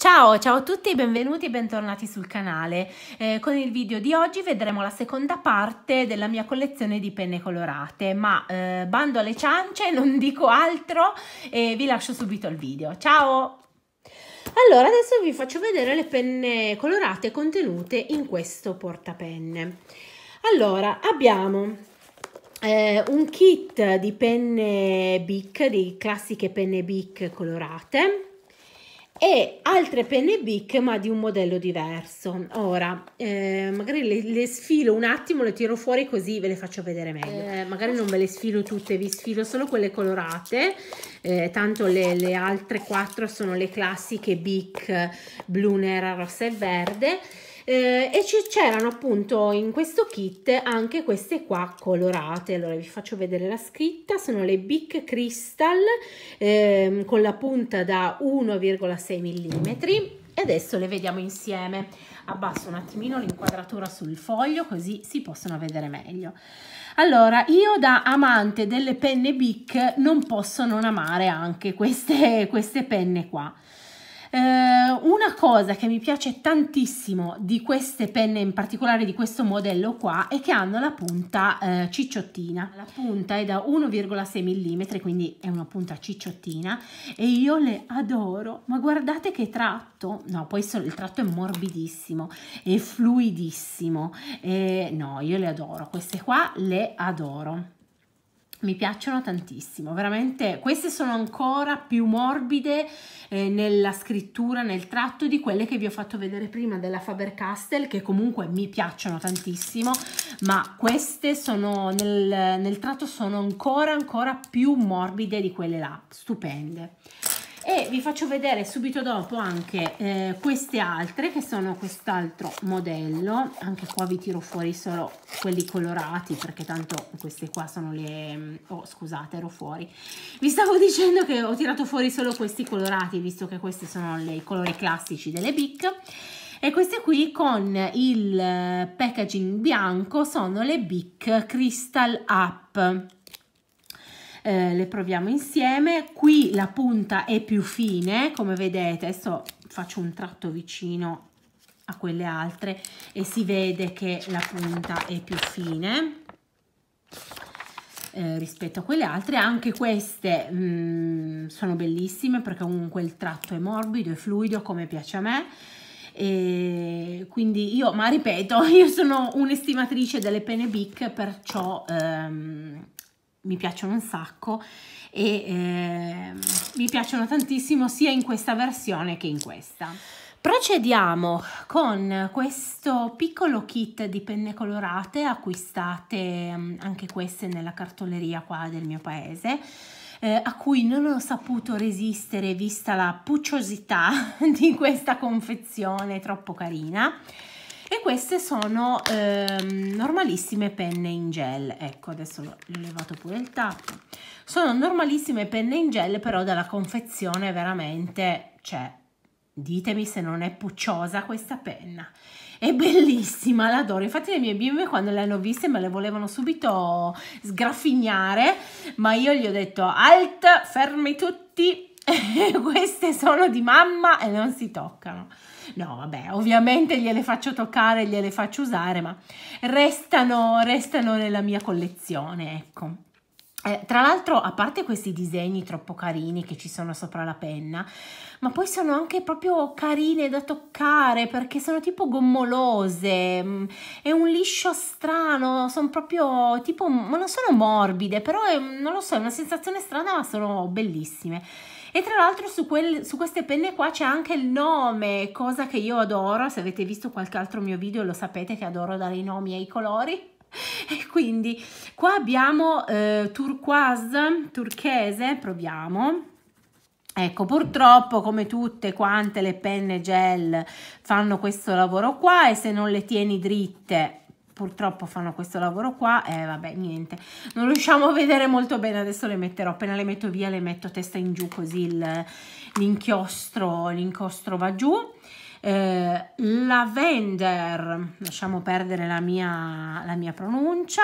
Ciao, ciao a tutti, benvenuti e bentornati sul canale. Eh, con il video di oggi vedremo la seconda parte della mia collezione di penne colorate, ma eh, bando alle ciance, non dico altro e vi lascio subito il video. Ciao! Allora, adesso vi faccio vedere le penne colorate contenute in questo portapenne. Allora, abbiamo eh, un kit di penne Bic, di classiche penne Bic colorate, e altre penne bic ma di un modello diverso ora eh, magari le, le, sfilo un attimo le tiro fuori così ve le faccio vedere meglio eh, magari non ve le sfilo tutte vi sfilo solo quelle colorate eh, tanto le, le, altre quattro sono le classiche bic blu nera rossa e verde eh, e c'erano appunto in questo kit anche queste qua colorate allora vi faccio vedere la scritta sono le big Crystal eh, con la punta da 1,6 mm e adesso le vediamo insieme abbasso un attimino l'inquadratura sul foglio così si possono vedere meglio allora io da amante delle penne Bic non posso non amare anche queste, queste penne qua eh, una cosa che mi piace tantissimo di queste penne, in particolare di questo modello qua, è che hanno la punta eh, cicciottina. La punta è da 1,6 mm, quindi è una punta cicciottina e io le adoro. Ma guardate che tratto! No, poi so, il tratto è morbidissimo, è fluidissimo. Eh, no, io le adoro. Queste qua le adoro mi piacciono tantissimo, veramente queste sono ancora più morbide eh, nella scrittura, nel tratto di quelle che vi ho fatto vedere prima della Faber-Castell che comunque mi piacciono tantissimo, ma queste sono nel, nel tratto sono ancora ancora più morbide di quelle là, stupende e vi faccio vedere subito dopo anche eh, queste altre che sono quest'altro modello anche qua vi tiro fuori solo quelli colorati perché tanto queste qua sono le mm, oh scusate ero fuori vi stavo dicendo che ho tirato fuori solo questi colorati visto che questi sono le, i colori classici delle BIC e queste qui con il eh, packaging bianco sono le BIC Crystal Up eh, le proviamo insieme. Qui la punta è più fine, come vedete, adesso faccio un tratto vicino a quelle altre e si vede che la punta è più fine. Eh, rispetto a quelle altre. Anche queste mh, mm, sono bellissime perché comunque il tratto è morbido e fluido come piace a me. E quindi io, ma ripeto, io sono un'estimatrice delle pene BIC, perciò ehm, mi piacciono un sacco e eh, mi piacciono tantissimo sia in questa versione che in questa. Procediamo con questo piccolo kit di penne colorate acquistate mm, anche queste nella cartoleria qua del mio paese. Eh, a cui non ho saputo resistere vista la pucciosità di questa confezione troppo carina e queste sono ehm, normalissime penne in gel ecco adesso l'ho levato pure il tappo sono normalissime penne in gel però dalla confezione veramente cioè ditemi se non è pucciosa questa penna è bellissima, l'adoro. Infatti le mie bimbe quando le hanno viste me le volevano subito sgraffignare, ma io gli ho detto alt, fermi tutti, queste sono di mamma e non si toccano. No, vabbè, ovviamente gliele faccio toccare, gliele faccio usare, ma restano, restano nella mia collezione, ecco. Eh, tra l'altro, a parte questi disegni troppo carini che ci sono sopra la penna, ma poi sono anche proprio carine da toccare perché sono tipo gommolose, mm, è un liscio strano, sono proprio tipo, ma non sono morbide, però è, non lo so, è una sensazione strana, ma sono bellissime. E tra l'altro su, su, queste penne qua c'è anche il nome, cosa che io adoro, se avete visto qualche altro mio video lo sapete che adoro dare i nomi ai colori. E quindi qua abbiamo eh, turquoise, turchese, proviamo. Ecco, purtroppo come tutte quante le penne gel fanno questo lavoro qua e se non le tieni dritte purtroppo fanno questo lavoro qua e eh, vabbè niente non riusciamo a vedere molto bene adesso le metterò appena le metto via le metto testa in giù così l'inchiostro l'inchiostro va giù eh, lavender lasciamo perdere la mia, la mia pronuncia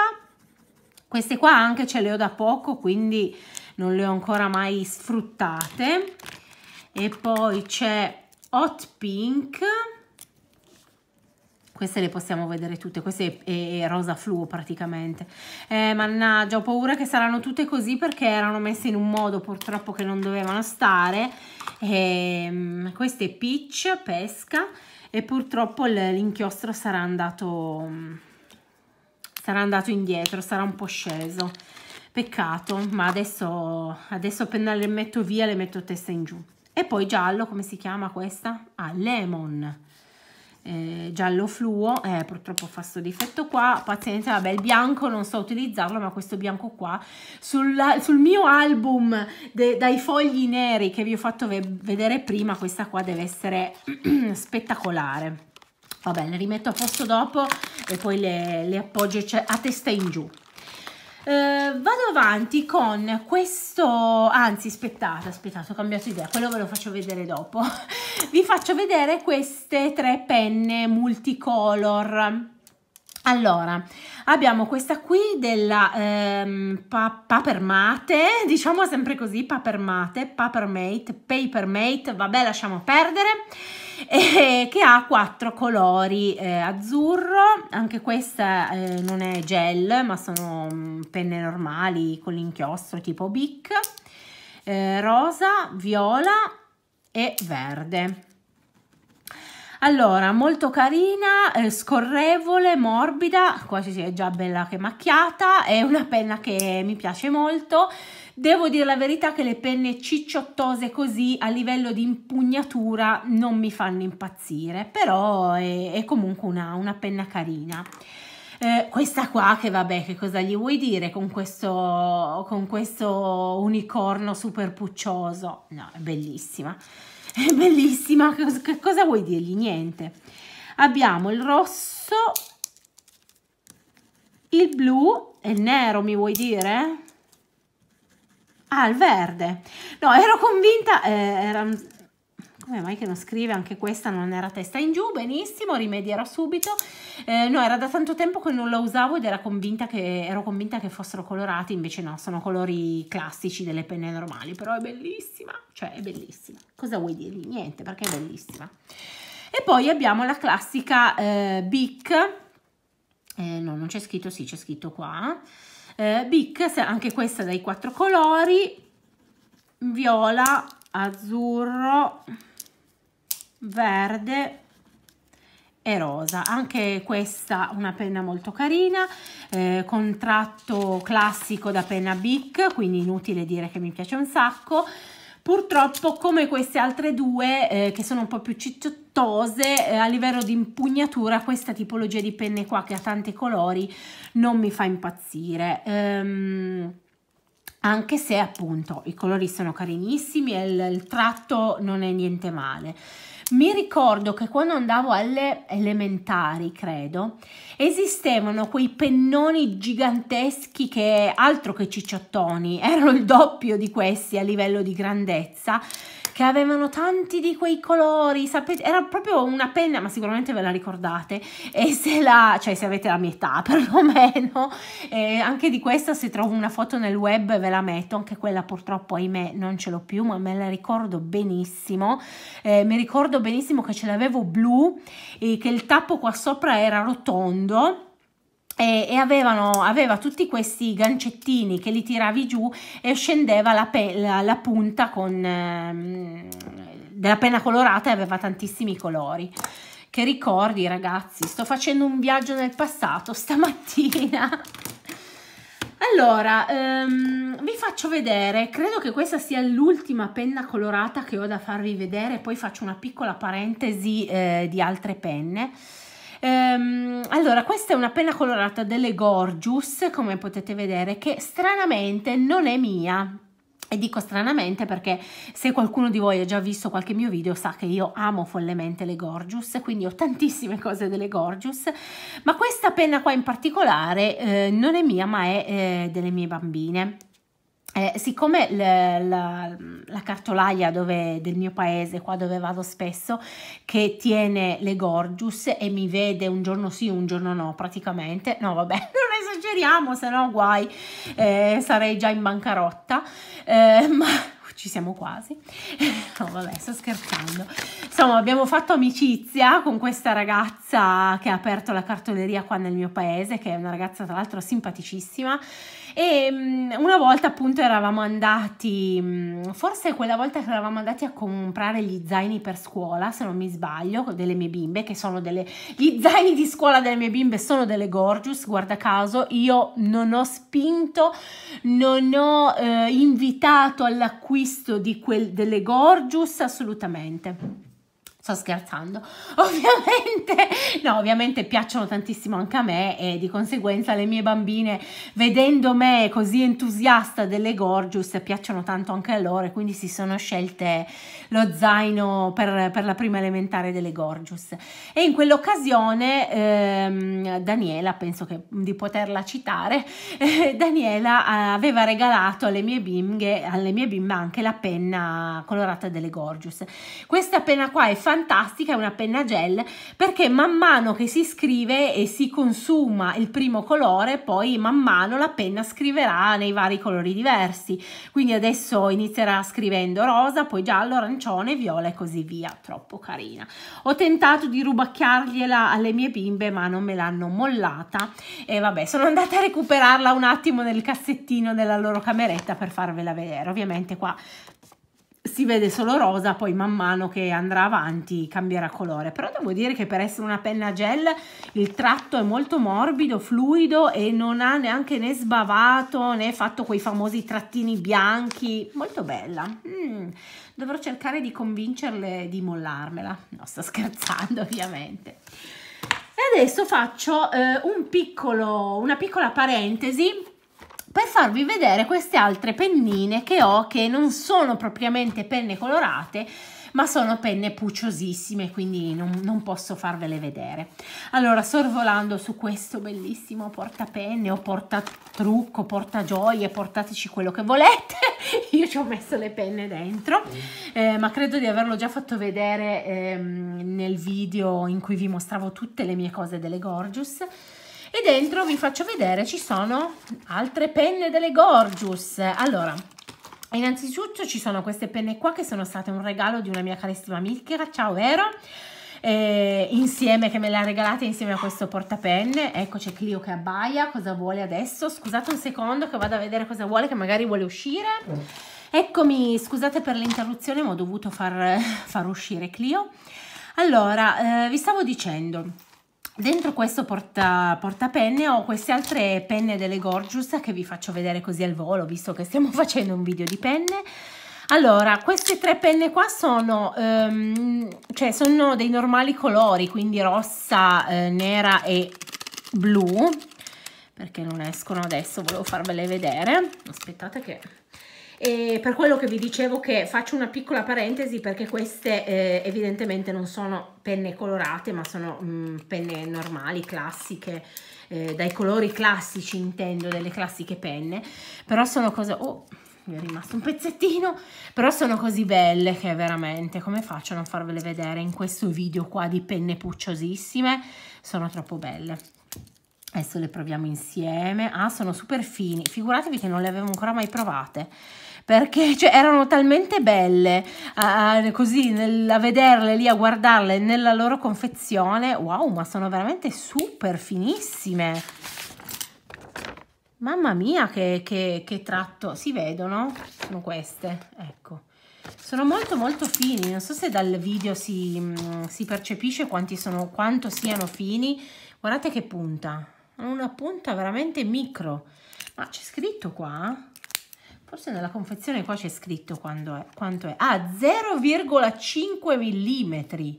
queste qua anche ce le ho da poco quindi non le ho ancora mai sfruttate e poi c'è hot pink queste le possiamo vedere tutte, queste è, è rosa fluo praticamente. Eh, mannaggia, ho paura che saranno tutte così perché erano messe in un modo purtroppo che non dovevano stare. Eh, queste peach, pesca e purtroppo l'inchiostro sarà andato, sarà andato indietro, sarà un po' sceso. Peccato, ma adesso, adesso appena le metto via le metto testa in giù. E poi giallo, come si chiama questa? Ah, lemon eh, giallo fluo, eh, purtroppo fa questo difetto qua, pazienza, vabbè il bianco non so utilizzarlo ma questo bianco qua sul, sul mio album de, dai fogli neri che vi ho fatto ve vedere prima questa qua deve essere spettacolare, va bene rimetto a posto dopo e poi le, le appoggio cioè, a testa in giù eh, vado avanti con questo anzi aspettate aspettate ho cambiato idea quello ve lo faccio vedere dopo vi faccio vedere queste tre penne multicolor allora, abbiamo questa qui della ehm, pa Papermate, diciamo sempre così, Papermate, Papermate, Papermate, vabbè lasciamo perdere. eh, che ha quattro colori eh, azzurro anche questa eh, non è gel ma sono mm, penne normali con l'inchiostro tipo bic eh, rosa viola e verde allora, molto carina, eh, scorrevole, morbida, quasi si è già bella che macchiata, è una penna che mi piace molto. Devo dire la verità che le penne cicciottose così a livello di impugnatura non mi fanno impazzire, però è, è comunque una, una penna carina. Eh, questa qua che vabbè che cosa gli vuoi dire con questo, con questo unicorno super puccioso? No, è bellissima. è bellissima, che cosa vuoi dirgli? Niente. Abbiamo il rosso, il blu e il nero, mi vuoi dire? Ah, il verde. No, ero convinta, eh, era, come mai che non scrive anche questa non era testa in giù benissimo rimedierò subito eh, no era da tanto tempo che non la usavo ed convinta che, ero convinta che fossero colorati invece no sono colori classici delle penne normali però è bellissima cioè è bellissima cosa vuoi dirgli niente perché è bellissima e poi abbiamo la classica eh, Bic eh, no non c'è scritto sì c'è scritto qua eh, Bic anche questa dai quattro colori viola azzurro verde e rosa anche questa una penna molto carina eh, contratto classico da penna bic quindi inutile dire che mi piace un sacco Purtroppo, come queste altre due, eh, che sono un po' più cicciottose, eh, a livello di impugnatura, questa tipologia di penne qua, che ha tanti colori, non mi fa impazzire. Ehm, anche se appunto i colori sono carinissimi e il, il, tratto non è niente male. Mi ricordo che quando andavo alle elementari, credo, esistevano quei pennoni giganteschi che altro che cicciottoni, erano il doppio di questi a livello di grandezza che avevano tanti di quei colori, sapete, era proprio una penna, ma sicuramente ve la ricordate, e se la, cioè se avete la mia età perlomeno, eh, anche di questa se trovo una foto nel web ve la metto, anche quella purtroppo ahimè non ce l'ho più, ma me la ricordo benissimo, eh, mi ricordo benissimo che ce l'avevo blu e che il tappo qua sopra era rotondo, e, e avevano, aveva tutti questi gancettini che li tiravi giù e scendeva la, la, la punta con, ehm, della penna colorata e aveva tantissimi colori. Che ricordi ragazzi, sto facendo un viaggio nel passato stamattina. Allora, ehm, vi faccio vedere, credo che questa sia l'ultima penna colorata che ho da farvi vedere, poi faccio una piccola parentesi eh, di altre penne. Ehm, allora, questa è una penna colorata delle Gorgeous, come potete vedere, che stranamente non è mia, e dico stranamente perché se qualcuno di voi ha già visto qualche mio video sa che io amo follemente le Gorgeous, quindi ho tantissime cose delle Gorgeous, ma questa penna qua in particolare eh, non è mia ma è eh, delle mie bambine. Eh, siccome la, la, la cartolaia dove, del mio paese, qua dove vado spesso, che tiene le Gorgius e mi vede un giorno sì, un giorno no, praticamente, no vabbè, non esageriamo, se no guai, eh, sarei già in bancarotta, eh, ma ci siamo quasi. No, vabbè, sto scherzando. Insomma, abbiamo fatto amicizia con questa ragazza che ha aperto la cartoleria qua nel mio paese, che è una ragazza tra l'altro simpaticissima e mm, una volta appunto eravamo andati, mm, forse quella volta che eravamo andati a comprare gli zaini per scuola, se non mi sbaglio, delle mie bimbe, che sono delle... gli zaini di scuola delle mie bimbe sono delle Gorgeous, guarda caso, io non ho spinto, non ho eh, invitato all'acquisto di quel, delle Gorgeous assolutamente. Sto scherzando, ovviamente, no, ovviamente piacciono tantissimo anche a me e di conseguenza le mie bambine, vedendo me così entusiasta delle Gorgeous, piacciono tanto anche a loro e quindi si sono scelte lo zaino per, per la prima elementare delle Gorgeous. E in quell'occasione ehm, Daniela, penso che, di poterla citare, eh, Daniela aveva regalato alle mie bimbe, alle mie bimbe anche la penna colorata delle Gorgeous. Questa penna qua è fatta fantastica è una penna gel perché man mano che si scrive e si consuma il primo colore, poi man mano la penna scriverà nei vari colori diversi. Quindi adesso inizierà scrivendo rosa, poi giallo, arancione, viola e così via. Troppo carina. Ho tentato di rubacchiargliela alle mie bimbe, ma non me l'hanno mollata e vabbè, sono andata a recuperarla un attimo nel cassettino della loro cameretta per farvela vedere. Ovviamente qua si vede solo rosa, poi man mano che andrà avanti cambierà colore. Però devo dire che per essere una penna gel il tratto è molto morbido, fluido e non ha neanche né sbavato né fatto quei famosi trattini bianchi. Molto bella. Mm. Dovrò cercare di convincerle di mollarmela. No, sto scherzando ovviamente. E adesso faccio eh, un piccolo, una piccola parentesi per farvi vedere queste altre pennine che ho che non sono propriamente penne colorate ma sono penne pucciosissime quindi non, non, posso farvele vedere allora sorvolando su questo bellissimo portapenne o portatrucco portagioie portateci quello che volete io ci ho messo le penne dentro mm. eh, ma credo di averlo già fatto vedere ehm, nel video in cui vi mostravo tutte le mie cose delle Gorgeous e dentro vi faccio vedere ci sono altre penne delle Gorgeous allora innanzitutto ci sono queste penne qua che sono state un regalo di una mia carissima Milkera ciao vero eh, insieme che me le ha regalate insieme a questo portapenne ecco c'è Clio che abbaia cosa vuole adesso scusate un secondo che vado a vedere cosa vuole che magari vuole uscire eccomi scusate per l'interruzione ma ho dovuto far, far uscire Clio allora eh, vi stavo dicendo Dentro questo porta, portapenne ho queste altre penne delle Gorgeous che vi faccio vedere così al volo, visto che stiamo facendo un video di penne. Allora, queste tre penne qua sono, um, cioè sono dei normali colori, quindi rossa, eh, nera e blu, perché non escono adesso, volevo farvele vedere. Aspettate che e per quello che vi dicevo che faccio una piccola parentesi perché queste eh, evidentemente non sono penne colorate ma sono mh, mm, penne normali, classiche, eh, dai colori classici intendo, delle classiche penne, però sono cose... Oh, mi è rimasto un pezzettino, però sono così belle che veramente come faccio a non farvele vedere in questo video qua di penne pucciosissime, sono troppo belle. Adesso le proviamo insieme. Ah, sono super fini. Figuratevi che non le avevo ancora mai provate perché cioè, erano talmente belle a, a, così nel, a vederle lì, a guardarle nella loro confezione. Wow, ma sono veramente super finissime. Mamma mia che, che, che tratto, si vedono? Sono queste, ecco. Sono molto molto fini, non so se dal video si, mm, si percepisce sono, quanto siano fini. Guardate che punta, hanno una punta veramente micro. Ma c'è scritto qua? Forse nella confezione qua c'è scritto quando è, quanto è. Ah, 0,5 mm.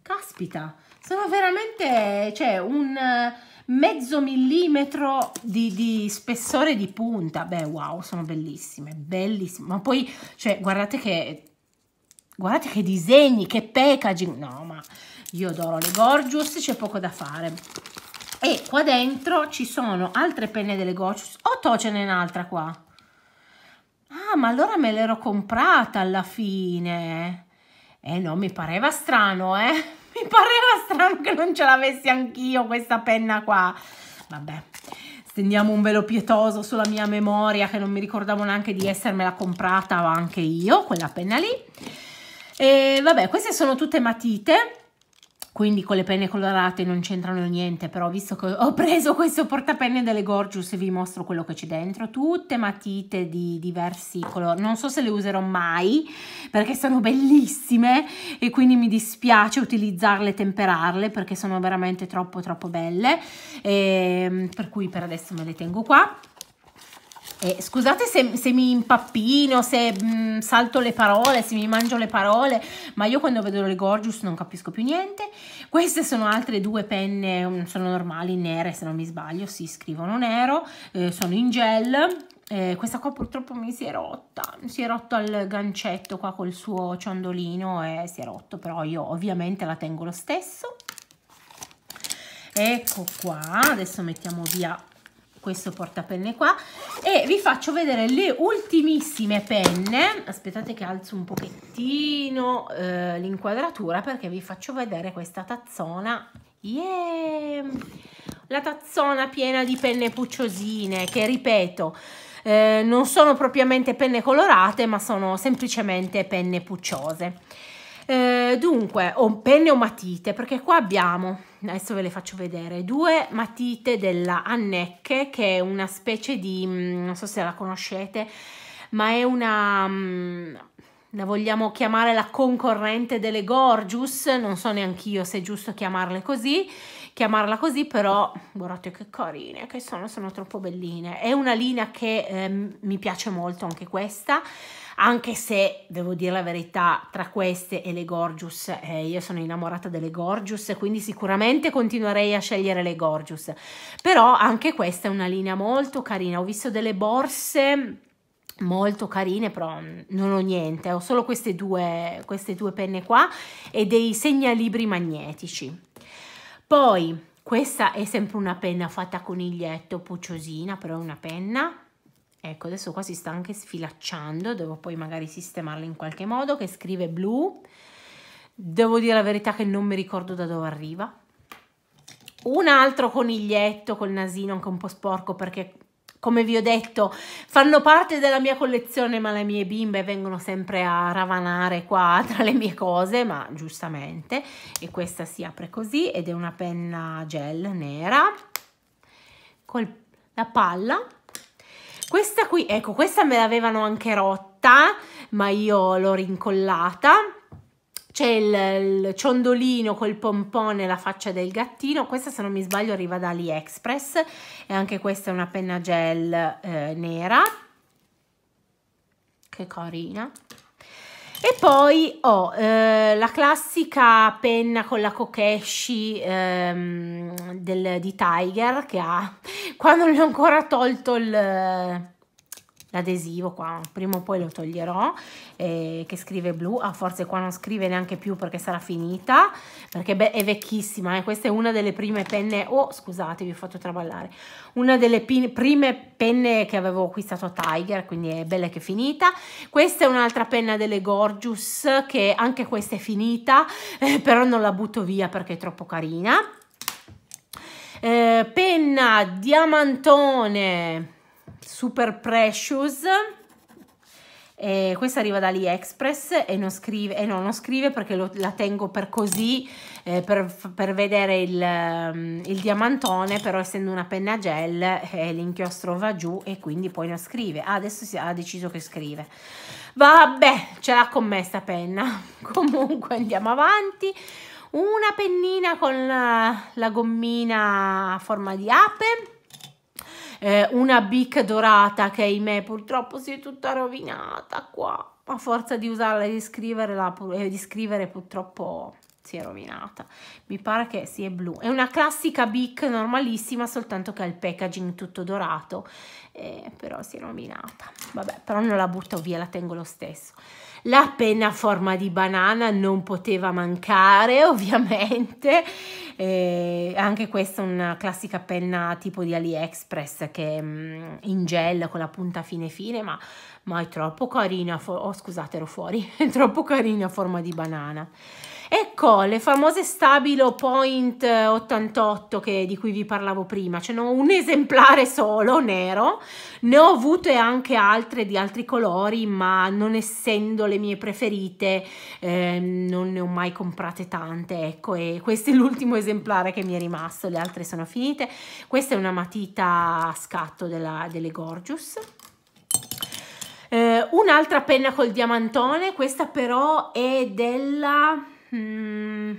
Caspita, sono veramente, cioè, un eh, mezzo millimetro di, di, spessore di punta. Beh, wow, sono bellissime, bellissime. Ma poi, cioè, guardate che, guardate che disegni, che packaging. No, ma io adoro le Gorgeous, c'è poco da fare. E qua dentro ci sono altre penne delle Gorgeous. O oh, to, ce n'è un'altra qua. Ah, ma allora me l'ero comprata alla fine. Eh no, mi pareva strano, eh. Mi pareva strano che non ce l'avessi anch'io questa penna qua. Vabbè, stendiamo un velo pietoso sulla mia memoria che non mi ricordavo neanche di essermela comprata anche io, quella penna lì. E vabbè, queste sono tutte matite quindi con le penne colorate non c'entrano niente, però visto che ho preso questo portapenne delle Gorgeous vi mostro quello che c'è dentro, tutte matite di diversi colori, non so se le userò mai perché sono bellissime e quindi mi dispiace utilizzarle e temperarle perché sono veramente troppo troppo belle, e, ehm, per cui per adesso me le tengo qua. Eh, scusate se, se, mi impappino, se mh, mm, salto le parole, se mi mangio le parole, ma io quando vedo le Gorgeous non capisco più niente. Queste sono altre due penne, mm, sono normali, nere se non mi sbaglio, si scrivono nero, eh, sono in gel. Eh, questa qua purtroppo mi si è rotta, si è rotto al gancetto qua col suo ciondolino e si è rotto, però io ovviamente la tengo lo stesso. Ecco qua, adesso mettiamo via questo portapenne qua e vi faccio vedere le ultimissime penne aspettate che alzo un pochettino eh, l'inquadratura perché vi faccio vedere questa tazzona yeah! la tazzona piena di penne pucciosine che ripeto eh, non sono propriamente penne colorate ma sono semplicemente penne pucciose eh, dunque, o penne o matite, perché qua abbiamo, adesso ve le faccio vedere, due matite della Annecche, che è una specie di, mm, non so se la conoscete, ma è una... Mm, la vogliamo chiamare la concorrente delle Gorgeous, non so neanche io se è giusto chiamarle così, chiamarla così, però guardate che carine che sono, sono troppo belline. È una linea che eh, mi piace molto anche questa, anche se devo dire la verità tra queste e le Gorgeous eh, io sono innamorata delle Gorgeous quindi sicuramente continuerei a scegliere le Gorgeous però anche questa è una linea molto carina ho visto delle borse molto carine però mm, non ho niente ho solo queste due, queste due penne qua e dei segnalibri magnetici poi questa è sempre una penna fatta coniglietto pucciosina però è una penna Ecco, adesso qua si sta anche sfilacciando, devo poi magari sistemarla in qualche modo, che scrive blu. Devo dire la verità che non mi ricordo da dove arriva. Un altro coniglietto col nasino anche un po' sporco perché come vi ho detto, fanno parte della mia collezione, ma le mie bimbe vengono sempre a ravanare qua tra le mie cose, ma giustamente. E questa si apre così ed è una penna gel nera con la palla questa qui, ecco, questa me l'avevano anche rotta, ma io l'ho rincollata. C'è il, il, ciondolino col pompone la faccia del gattino. Questa, se non mi sbaglio, arriva da AliExpress. E anche questa è una penna gel eh, nera. Che carina. E poi ho oh, eh, la classica penna con la Kokeshi ehm, del, di Tiger che ha, quando non ho ancora tolto il l'adesivo qua prima o poi lo toglierò eh, che scrive blu ah forse qua non scrive neanche più perché sarà finita perché beh, è vecchissima eh. questa è una delle prime penne oh scusate vi ho fatto traballare una delle prime penne che avevo acquistato a Tiger quindi è bella che è finita questa è un'altra penna delle Gorgeous che anche questa è finita eh, però non la butto via perché è troppo carina eh, penna diamantone Super Precious. Eh, questa arriva da AliExpress e non scrive, eh no, non scrive perché lo, la tengo per così eh, per, per, vedere il, um, il, diamantone però essendo una penna gel eh, l'inchiostro va giù e quindi poi non scrive ah, adesso si, ha deciso che scrive vabbè ce l'ha con me sta penna comunque andiamo avanti una pennina con la, la gommina a forma di ape eh, una bic dorata che ahimè purtroppo si è tutta rovinata qua a forza di usarla e di, scriverla, e di scrivere purtroppo si è rovinata. Mi pare che sia blu. È una classica Bic normalissima, soltanto che ha il packaging tutto dorato, eh, però si è rovinata. Vabbè, però non la butto via, la tengo lo stesso. La penna a forma di banana non poteva mancare, ovviamente. Eh, anche questa è una classica penna tipo di AliExpress che mh, mm, in gel con la punta fine fine, ma, ma è troppo carina. Oh, scusate, ero fuori. è troppo carina a forma di banana. Ecco le famose Stabilo Point 88 eh, che, di cui vi parlavo prima, ce n'ho un esemplare solo nero, ne ho avute anche altre di altri colori ma non essendo le mie preferite eh, non ne ho mai comprate tante ecco e questo è l'ultimo esemplare che mi è rimasto, le altre sono finite, questa è una matita a scatto della, delle Gorgeous Uh, eh, un'altra penna col diamantone, questa però è della Mm,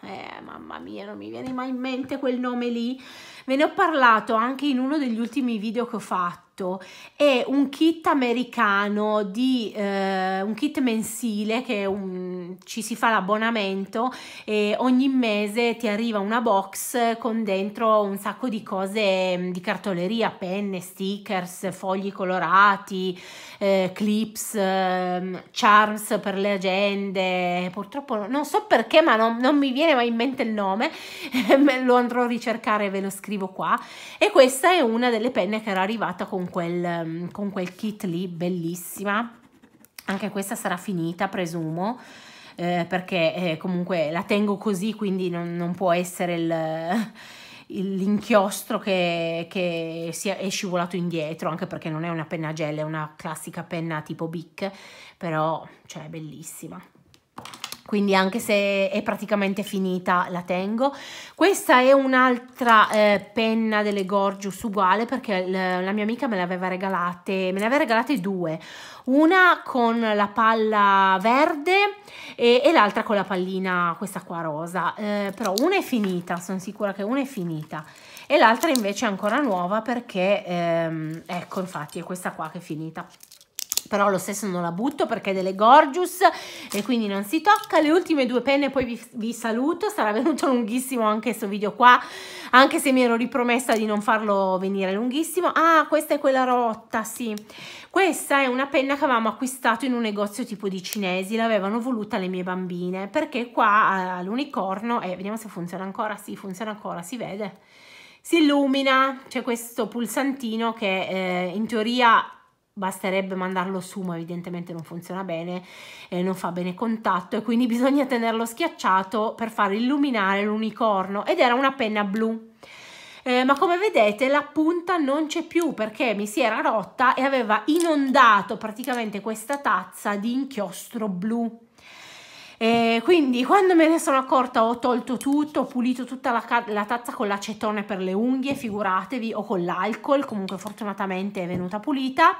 eh, mamma mia, non mi viene mai in mente quel nome lì. Ve ne ho parlato anche in uno degli ultimi video che ho fatto fatto è un kit americano di eh, un kit mensile che un, ci si fa l'abbonamento e ogni mese ti arriva una box con dentro un sacco di cose mm, di cartoleria, penne, stickers, fogli colorati, eh, clips, eh, charms per le agende. Purtroppo non so perché, ma non, non mi viene mai in mente il nome, lo andrò a ricercare, ve lo scrivo qua. E questa è una delle penne che era arrivata con quel, mm, con quel kit lì, bellissima. Anche questa sarà finita, presumo. Eh, perché eh, comunque la tengo così, quindi non, non può essere l'inchiostro che, che è scivolato indietro, anche perché non è una penna gel, è una classica penna tipo Bic, però cioè, è bellissima quindi anche se è praticamente finita la tengo questa è un'altra eh, penna delle Gorgius uguale perché la mia amica me le aveva regalate me ne aveva regalate due una con la palla verde e, e l'altra con la pallina questa qua rosa eh, però una è finita sono sicura che una è finita e l'altra invece è ancora nuova perché ehm, ecco infatti è questa qua che è finita però lo stesso non la butto perché è delle Gorgeous e quindi non si tocca le ultime due penne poi vi, vi, saluto sarà venuto lunghissimo anche questo video qua anche se mi ero ripromessa di non farlo venire lunghissimo ah questa è quella rotta sì questa è una penna che avevamo acquistato in un negozio tipo di cinesi l'avevano voluta le mie bambine perché qua all'unicorno e eh, vediamo se funziona ancora sì funziona ancora si vede si illumina, c'è questo pulsantino che eh, in teoria basterebbe mandarlo su ma evidentemente non funziona bene eh, non fa bene contatto e quindi bisogna tenerlo schiacciato per far illuminare l'unicorno ed era una penna blu eh, ma come vedete la punta non c'è più perché mi si era rotta e aveva inondato praticamente questa tazza di inchiostro blu e quindi quando me ne sono accorta ho tolto tutto, ho pulito tutta la, la tazza con l'acetone per le unghie, figuratevi, o con l'alcol, comunque fortunatamente è venuta pulita.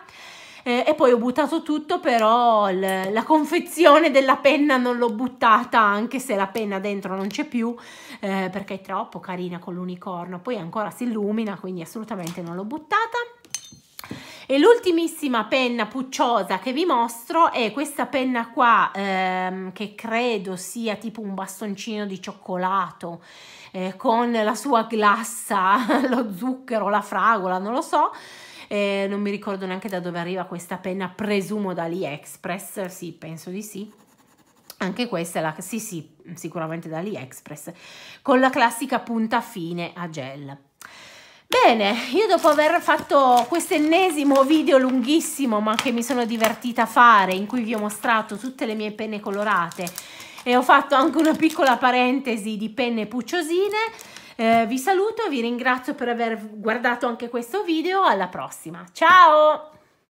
e poi ho buttato tutto, però la confezione della penna non l'ho buttata, anche se la penna dentro non c'è più, eh, perché è troppo carina con l'unicorno. Poi ancora si illumina, quindi assolutamente non l'ho buttata e l'ultimissima penna pucciosa che vi mostro è questa penna qua ehm, che credo sia tipo un bastoncino di cioccolato eh, con la sua glassa, lo zucchero, la fragola, non lo so. Eh, non mi ricordo neanche da dove arriva questa penna, presumo da AliExpress, sì, penso di sì. Anche questa è la, sì sì, sicuramente da AliExpress, con la classica punta fine a gel. Bene, io dopo aver fatto questo ennesimo video lunghissimo ma che mi sono divertita a fare in cui vi ho mostrato tutte le mie penne colorate e ho fatto anche una piccola parentesi di penne pucciosine, eh, vi saluto, vi ringrazio per aver guardato anche questo video, alla prossima, ciao!